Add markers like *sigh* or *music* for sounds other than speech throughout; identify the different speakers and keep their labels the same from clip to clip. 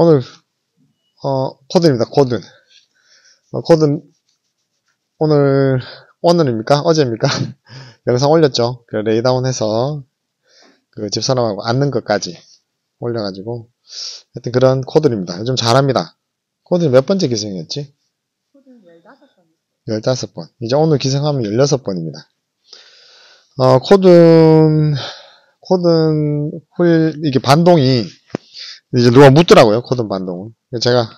Speaker 1: 오늘 어 코든입니다. 코든 어, 코든 오늘 오늘입니까? 어제입니까? *laughs* 영상 올렸죠? 그 레이다운해서 그 집사람하고 앉는 것까지 올려가지고 하여튼 그런 코드입니다. 요즘 잘합니다. 코드 몇 번째 기생이었지? 코드 15번. 15번. 이제 오늘 기생하면 16번입니다. 어, 코든, 코든, 훌 이게 반동이 이제 누가 묻더라고요. 코든 반동은. 제가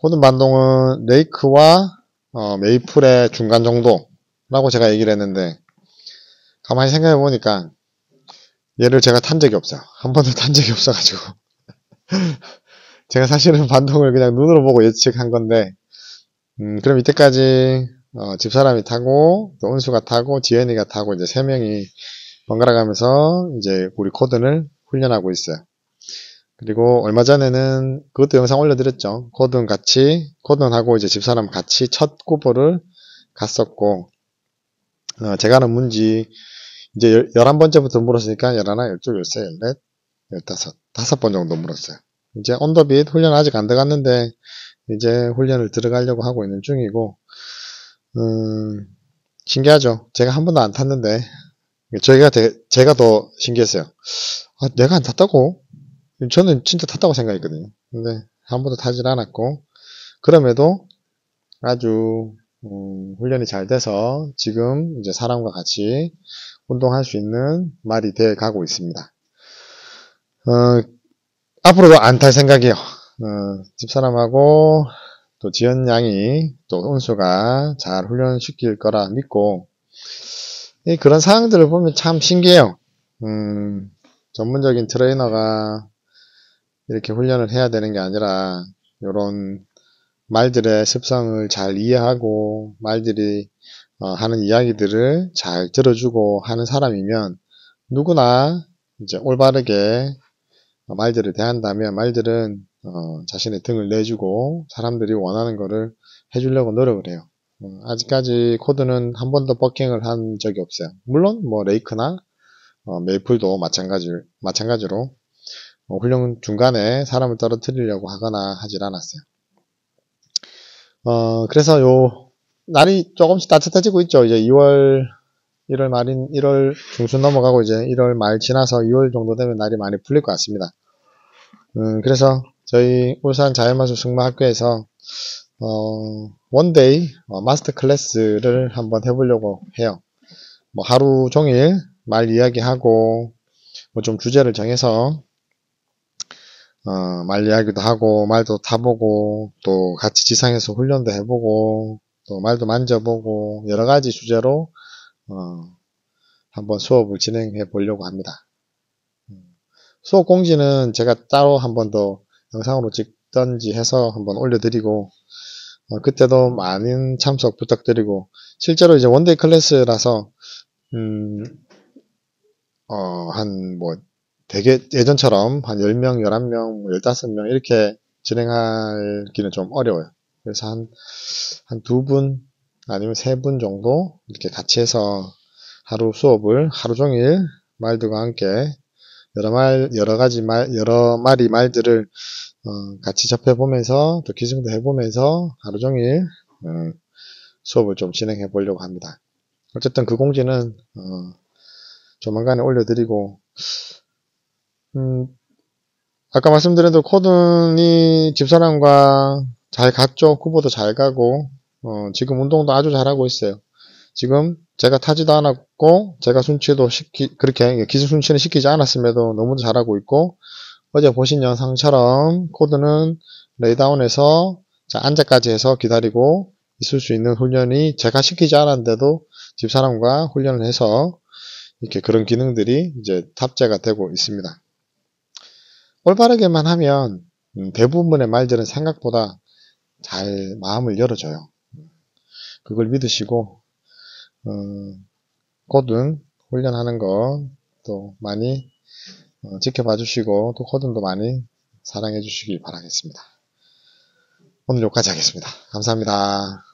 Speaker 1: 코든 반동은 레이크와 어, 메이플의 중간 정도라고 제가 얘기를 했는데 가만히 생각해 보니까 얘를 제가 탄 적이 없어요. 한 번도 탄 적이 없어가지고 *laughs* 제가 사실은 반동을 그냥 눈으로 보고 예측한 건데 음, 그럼 이때까지 어, 집사람이 타고 또 은수가 타고 지현이가 타고 이제 세 명이 번갈아 가면서 이제 우리 코든을 훈련하고 있어요. 그리고 얼마 전에는 그것도 영상 올려드렸죠. 코든 같이 코든하고 이제 집사람 같이 첫 구보를 갔었고 어, 제가 하는 문지 이제 11번째부터 물었으니까 11, 12, 13, 14, 15, 5번 정도 물었어요. 이제 온더빗 훈련 아직 안 들어갔는데 이제 훈련을 들어가려고 하고 있는 중이고 음, 신기하죠. 제가 한 번도 안 탔는데 저희가 제가 더 신기했어요. 아, 내가 안 탔다고? 저는 진짜 탔다고 생각했거든요. 근데 한 번도 타질 않았고 그럼에도 아주 음, 훈련이 잘 돼서 지금 이제 사람과 같이 운동할 수 있는 말이 돼 가고 있습니다. 어, 앞으로도 안 탈 생각이에요. 어, 집사람하고 또 지연 양이 또 온수가 잘 훈련시킬 거라 믿고 그런 상황들을 보면 참 신기해요. 음, 전문적인 트레이너가 이렇게 훈련을 해야 되는 게 아니라 이런 말들의 습성을 잘 이해하고 말들이 어, 하는 이야기들을 잘 들어주고 하는 사람이면 누구나 이제 올바르게 말들을 대한다면 말들은 어, 자신의 등을 내주고 사람들이 원하는 것을 해주려고 노력을 해요. 어, 아직까지 코드는 한 번도 버킹을 한 적이 없어요. 물론 뭐 레이크나 어, 메이플도 마찬가지, 마찬가지로 어, 훈련 중간에 사람을 떨어뜨리려고 하거나 하질 않았어요. 어, 그래서 요, 날이 조금씩 따뜻해지고 있죠. 이제 2월, 1월 말인 1월 중순 넘어가고 이제 1월 말 지나서 2월 정도 되면 날이 많이 풀릴 것 같습니다. 음, 그래서 저희 울산 자연마술 승마학교에서 어, 원데이 어, 마스터 클래스를 한번 해보려고 해요. 뭐 하루 종일 말 이야기하고 뭐 좀 주제를 정해서 어, 말 이야기도 하고 말도 타보고 또 같이 지상에서 훈련도 해보고 또 말도 만져보고 여러 가지 주제로 어, 한번 수업을 진행해 보려고 합니다. 음, 수업 공지는 제가 따로 한번 더 영상으로 찍던지 해서 한번 올려드리고 어, 그때도 많은 참석 부탁드리고 실제로 이제 원데이 클래스라서 음, 어, 한뭐 되게 예전처럼 한 10명, 11명, 15명 이렇게 진행하기는 좀 어려워요. 그래서 한, 한 두 분 아니면 세 분 정도 이렇게 같이 해서 하루 수업을 하루 종일 말들과 함께 여러 말, 여러 가지 말, 여러 마리 말들을 어, 같이 접해보면서 또 기증도 해보면서 하루 종일 어, 수업을 좀 진행해 보려고 합니다. 어쨌든 그 공지는 어, 조만간에 올려드리고 음, 아까 말씀드린 대로 코든이 집사람과 잘 갔죠. 쿠보도 잘 가고 어, 지금 운동도 아주 잘하고 있어요. 지금 제가 타지도 않았고 제가 순치도 시키, 그렇게 기술 순치는 시키지 않았음에도 너무도 잘하고 있고 어제 보신 영상처럼 코드는 레이다운에서 앉아까지 해서 기다리고 있을 수 있는 훈련이 제가 시키지 않았는데도 집사람과 훈련을 해서 이렇게 그런 기능들이 이제 탑재가 되고 있습니다. 올바르게만 하면 음, 대부분의 말들은 생각보다 잘 마음을 열어줘요. 그걸 믿으시고 음, 코든 훈련하는 거 또 많이 어, 지켜봐 주시고 또 코든도 많이 사랑해 주시기 바라겠습니다. 오늘 여기까지 하겠습니다. 감사합니다.